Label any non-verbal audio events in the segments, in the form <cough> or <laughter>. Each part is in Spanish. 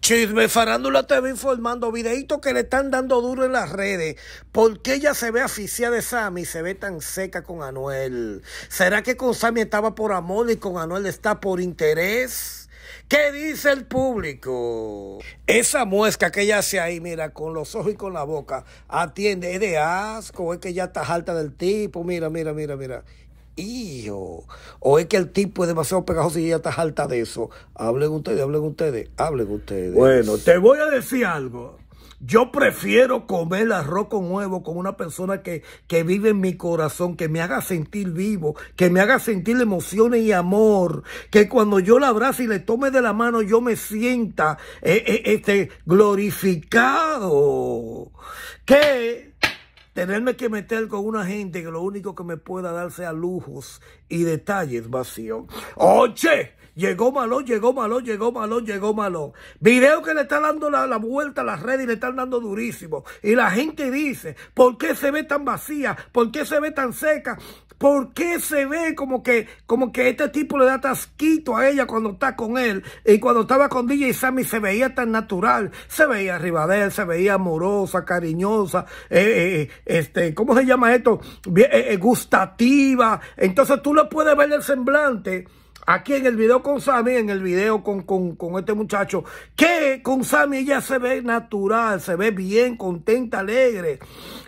Chisme Farándula te va informando videitos que le están dando duro en las redes. ¿Por qué ella se ve asfixiada de Sammy y se ve tan seca con Anuel? ¿Será que con Sammy estaba por amor y con Anuel está por interés? ¿Qué dice el público? Esa muesca que ella hace ahí, mira, con los ojos y con la boca, atiende, es de asco, es que ya está alta del tipo, mira, mira, mira, mira. Hijo, o es que el tipo es demasiado pegajoso y ya está alta de eso. Hablen ustedes, hablen ustedes, hablen ustedes. Bueno, te voy a decir algo. Yo prefiero comer arroz con huevo con una persona que, vive en mi corazón, que me haga sentir vivo, que me haga sentir emociones y amor, que cuando yo la abrace y le tome de la mano yo me sienta eh, eh, este, glorificado. Que Tenerme que meter con una gente que lo único que me pueda dar sea lujos y detalles vacío ¡Oche! Llegó malo, llegó malo, llegó malo, llegó malo. Video que le está dando la, la, vuelta a las redes y le están dando durísimo. Y la gente dice, ¿por qué se ve tan vacía? ¿Por qué se ve tan seca? ¿Por qué se ve como que, como que este tipo le da tasquito a ella cuando está con él? Y cuando estaba con DJ Sammy se veía tan natural. Se veía arriba de él, se veía amorosa, cariñosa, eh, eh, eh, este, ¿cómo se llama esto? gustativa. Entonces tú lo puedes ver el semblante aquí en el video con Sammy, en el video con, con, con, este muchacho, que con Sammy ella se ve natural, se ve bien, contenta, alegre.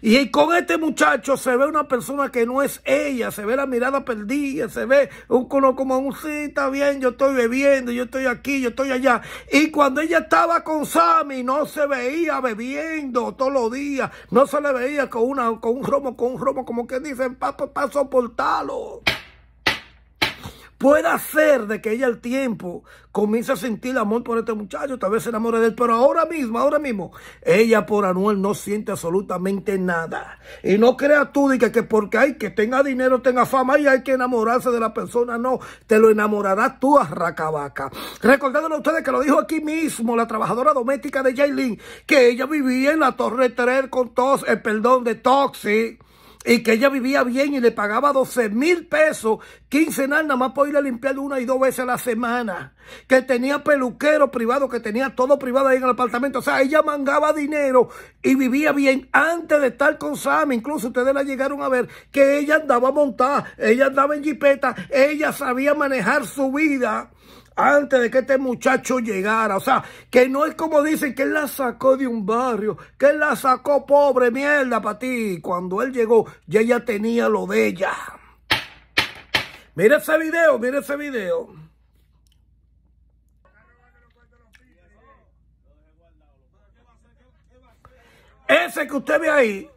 Y con este muchacho se ve una persona que no es ella, se ve la mirada perdida, se ve un como un sí, está bien, yo estoy bebiendo, yo estoy aquí, yo estoy allá. Y cuando ella estaba con Sammy, no se veía bebiendo todos los días, no se le veía con, una, con un romo, con un romo, como que dicen, para pa, soportarlo. Puede ser de que ella al tiempo comience a sentir amor por este muchacho, tal vez se enamore de él, pero ahora mismo, ahora mismo, ella por Anuel no siente absolutamente nada. Y no creas tú que, porque hay que tenga dinero, tenga fama y hay que enamorarse de la persona, no, te lo enamorarás tú a racabaca. Recordándole ustedes que lo dijo aquí mismo la trabajadora doméstica de Jaylin, que ella vivía en la Torre 3 con todos, el perdón de Toxi y que ella vivía bien y le pagaba 12 mil pesos quincenal nada más por ir a limpiar una y dos veces a la semana, que tenía peluquero privado, que tenía todo privado ahí en el apartamento, o sea, ella mangaba dinero y vivía bien antes de estar con Sammy. incluso ustedes la llegaron a ver, que ella andaba montada, ella andaba en jipeta, ella sabía manejar su vida antes de que este muchacho llegara. O sea, que no es como dicen que él la sacó de un barrio, que él la sacó pobre mierda para ti. Cuando él llegó, ya ella tenía lo de ella. Mira ese video, mira ese video. Ese que usted ve ahí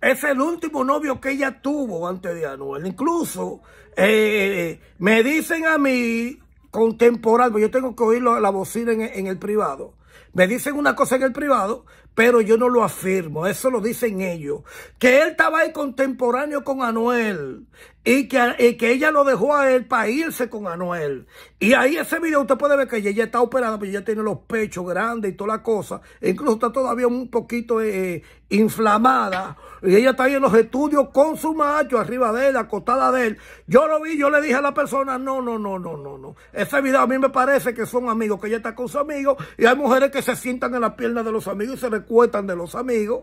es el último novio que ella tuvo antes de Anuel. Incluso eh, me dicen a mí contemporáneo. Pues yo tengo que oír la bocina en e, el privado. Me dicen una cosa en el privado, pero yo no lo afirmo. Eso lo dicen ellos. Que él estaba ahí contemporáneo con Anuel y que, que ella lo dejó a él para irse con Anuel. Y ahí ese video usted puede ver que ella ya está operada, porque ya tiene los pechos grandes y toda la cosa. Incluso está todavía un poquito eh, eh, inflamada. Y ella está ahí en los estudios con su macho, arriba de él, acostada de él. Yo lo vi, yo le dije a la persona, no, no, no, no, no, no. Ese video a mí me parece que son amigos, que ella está con su amigo y hay mujeres que se sientan en las piernas de los amigos y se recuestan de los amigos.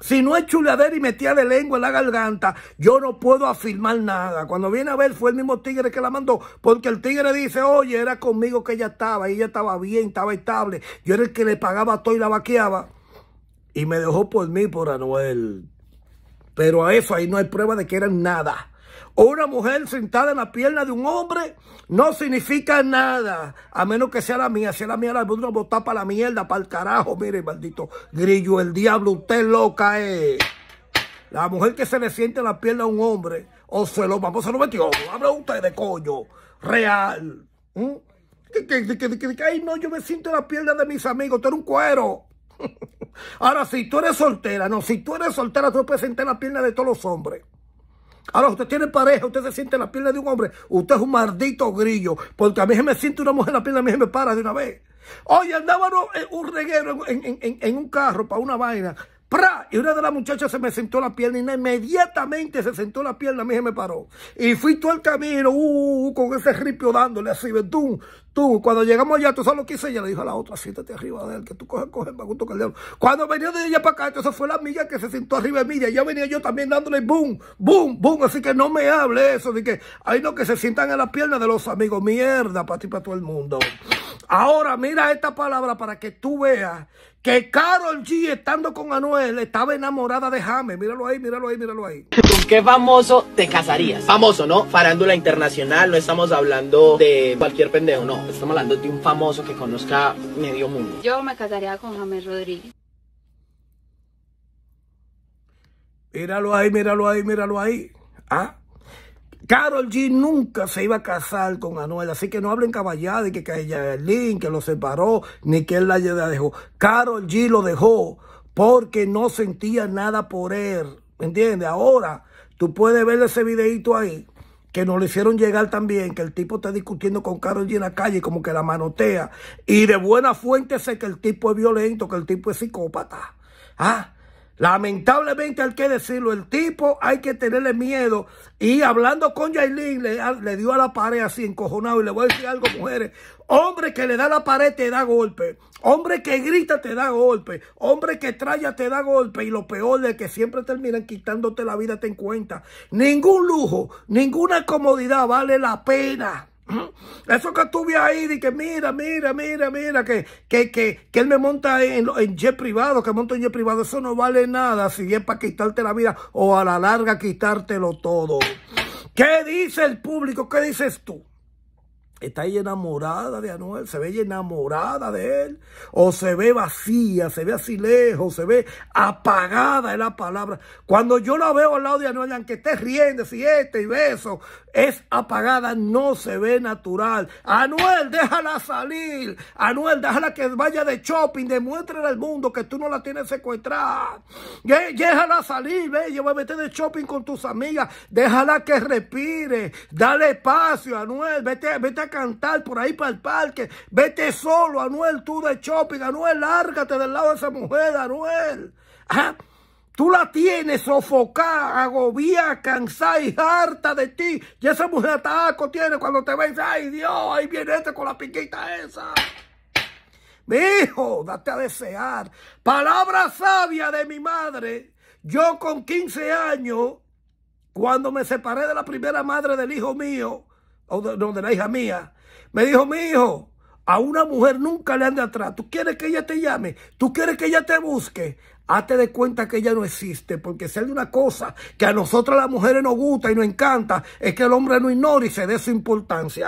Si no es chuladera y metía de lengua en la garganta, yo no puedo afirmar nada. Cuando viene a ver, fue el mismo tigre que la mandó, porque el tigre dice, oye, era conmigo que ella estaba, ella estaba bien, estaba estable. Yo era el que le pagaba todo y la vaqueaba. Y me dejó por mí, por Anuel. Pero a eso ahí no hay prueba de que eran nada o una mujer sentada en la pierna de un hombre no significa nada, a menos que sea la mía. Si es la mía, la voy a botar para la mierda, para el carajo. Mire, maldito grillo, el diablo, usted loca es. Eh. La mujer que se le siente en la pierna a un hombre, o se lo vamos a lo metió. Habla usted de coño, real. Que, que, ay, no, yo me siento en la pierna de mis amigos, tú eres un cuero. <laughs> Ahora, si tú eres soltera, no, si tú eres soltera, tú puedes sentar en la pierna de todos los hombres. Ahora usted tiene pareja, usted se siente en la pierna de un hombre, usted es un maldito grillo, porque a mí se me siente una mujer en la pierna, a mí se me para de una vez. Oye, andaba eh, un reguero en, un carro para una vaina, ¡Pra! Y una de las muchachas se me sentó la pierna, inmediatamente se sentó la pierna, a mí se me paró. Y fui todo el camino, uh, uh con ese ripio dándole así, tum, Tú, cuando llegamos allá, tú sabes lo que Ella le dijo a la otra, siéntate arriba de él, que tú coges, coges para que Cuando venía de ella para acá, entonces fue la amiga que se sentó arriba de mí. Y venía yo también dándole boom, boom, boom. Así que no me hable eso. Así que hay no que se sientan en las piernas de los amigos. Mierda, para ti, para todo el mundo. Ahora, mira esta palabra para que tú veas que Carol G, estando con Anuel, estaba enamorada de James. Míralo ahí, míralo ahí, míralo ahí. qué famoso te casarías? Famoso, ¿no? Farándula internacional, no estamos hablando de cualquier pendejo, no estamos hablando de un famoso que conozca medio mundo. Yo me casaría con James Rodríguez. Míralo ahí, míralo ahí, míralo ahí. ¿Ah? Carol G nunca se iba a casar con Anuel, así que no hablen caballada de que Link que lo separó, ni que él la dejó. Carol G lo dejó porque no sentía nada por él. ¿Me entiendes? Ahora, tú puedes ver ese videito ahí que nos le hicieron llegar también, que el tipo está discutiendo con Carolina en la calle, como que la manotea. Y de buena fuente sé que el tipo es violento, que el tipo es psicópata. Ah, Lamentablemente hay que decirlo, el tipo hay que tenerle miedo. Y hablando con Jailin, le, dio a la pared así encojonado. Y le voy a decir algo, mujeres. Hombre que le da la pared te da golpe. Hombre que grita te da golpe. Hombre que traya te da golpe. Y lo peor de que siempre terminan quitándote la vida, ten cuenta. Ningún lujo, ninguna comodidad vale la pena. Eso que estuve ahí, y que mira, mira, mira, mira, que, que, que, él me monta en, en, jet privado, que monto en jet privado, eso no vale nada si es para quitarte la vida o a la larga quitártelo todo. ¿Qué dice el público? ¿Qué dices tú? Está ahí enamorada de Anuel, se ve enamorada de él, o se ve vacía, se ve así lejos, se ve apagada en la palabra. Cuando yo la veo al lado de Anuel, aunque esté riendo, si este y beso, es apagada, no se ve natural. Anuel, déjala salir. Anuel, déjala que vaya de shopping, demuéstrale al mundo que tú no la tienes secuestrada. Déjala salir, ve, meter de shopping con tus amigas, déjala que respire, dale espacio, Anuel, vete, vete a cantar por ahí para el parque. Vete solo, Anuel, tú de shopping. Anuel, lárgate del lado de esa mujer, Anuel. Ah, tú la tienes sofocada, agobiada, cansada y harta de ti. Y esa mujer hasta tiene cuando te dice, Ay, Dios, ahí viene este con la piquita esa. Mi hijo, date a desear. Palabra sabia de mi madre. Yo con 15 años, cuando me separé de la primera madre del hijo mío, donde oh, la hija mía, me dijo, mi hijo, a una mujer nunca le ande atrás. Tú quieres que ella te llame, tú quieres que ella te busque. Hazte de cuenta que ella no existe, porque si de una cosa que a nosotras las mujeres nos gusta y nos encanta, es que el hombre no ignore y se dé su importancia.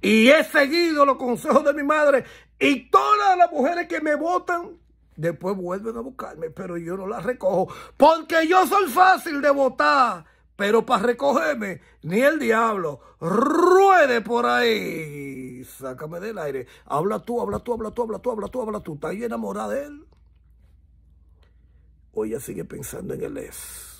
Y he seguido los consejos de mi madre y todas las mujeres que me votan después vuelven a buscarme, pero yo no las recojo, porque yo soy fácil de votar pero para recogerme, ni el diablo ruede por ahí. Sácame del aire. Habla tú, habla tú, habla tú, habla tú, habla tú, habla tú. ¿Estás enamorada de él? O ella sigue pensando en él. es.